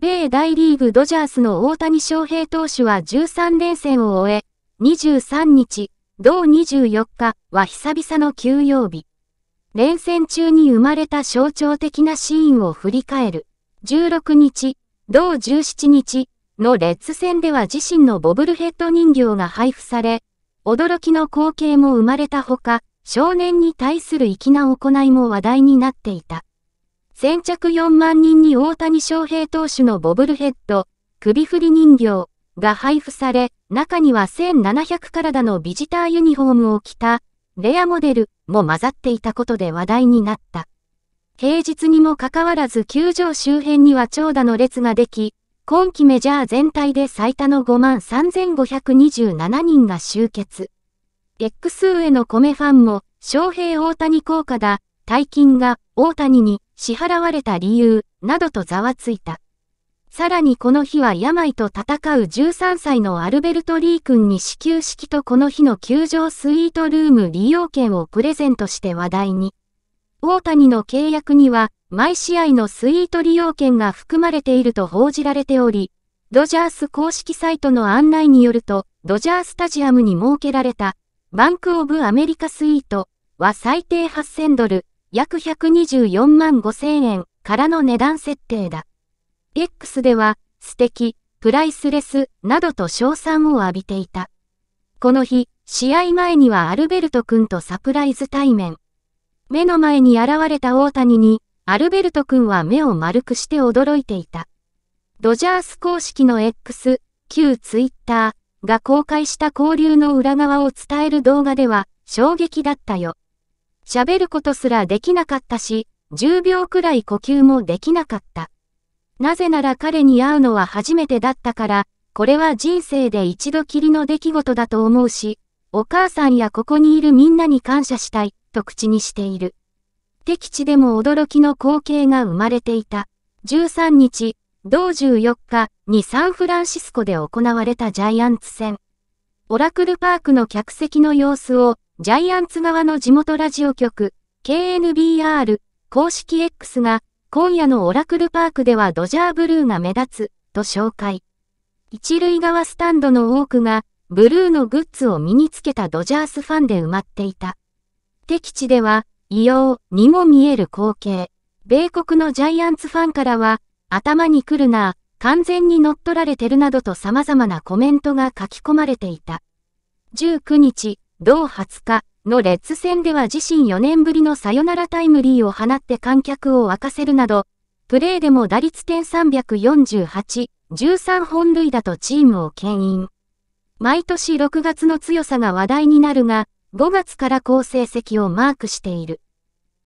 米大リーグドジャースの大谷翔平投手は13連戦を終え、23日、同24日は久々の休養日。連戦中に生まれた象徴的なシーンを振り返る。16日、同17日のレッズ戦では自身のボブルヘッド人形が配布され、驚きの光景も生まれたほか、少年に対する粋な行いも話題になっていた。先着4万人に大谷翔平投手のボブルヘッド、首振り人形が配布され、中には1700体のビジターユニフォームを着た、レアモデルも混ざっていたことで話題になった。平日にもかかわらず球場周辺には長蛇の列ができ、今季メジャー全体で最多の5万3527人が集結。X 上の米ファンも、翔平大谷効果だ、大金が大谷に支払われた理由、などとざわついた。さらにこの日は病と戦う13歳のアルベルト・リー君に始球式とこの日の球場スイートルーム利用券をプレゼントして話題に。大谷の契約には、毎試合のスイート利用券が含まれていると報じられており、ドジャース公式サイトの案内によると、ドジャースタジアムに設けられた、バンクオブアメリカスイートは最低8000ドル、約124万5千円からの値段設定だ。X では、素敵、プライスレス、などと称賛を浴びていた。この日、試合前にはアルベルト君とサプライズ対面。目の前に現れた大谷に、アルベルト君は目を丸くして驚いていた。ドジャース公式の X、旧 Twitter が公開した交流の裏側を伝える動画では衝撃だったよ。喋ることすらできなかったし、10秒くらい呼吸もできなかった。なぜなら彼に会うのは初めてだったから、これは人生で一度きりの出来事だと思うし、お母さんやここにいるみんなに感謝したい、と口にしている。敵地でも驚きの光景が生まれていた。13日、同14日にサンフランシスコで行われたジャイアンツ戦。オラクルパークの客席の様子をジャイアンツ側の地元ラジオ局、KNBR、公式 X が、今夜のオラクルパークではドジャーブルーが目立つ、と紹介。一塁側スタンドの多くが、ブルーのグッズを身につけたドジャースファンで埋まっていた。敵地では、異様にも見える光景。米国のジャイアンツファンからは、頭に来るな、完全に乗っ取られてるなどと様々なコメントが書き込まれていた。19日、同20日のレッズ戦では自身4年ぶりのサヨナラタイムリーを放って観客を沸かせるなど、プレーでも打率点348、13本塁打とチームを牽引。毎年6月の強さが話題になるが、5月から好成績をマークしている。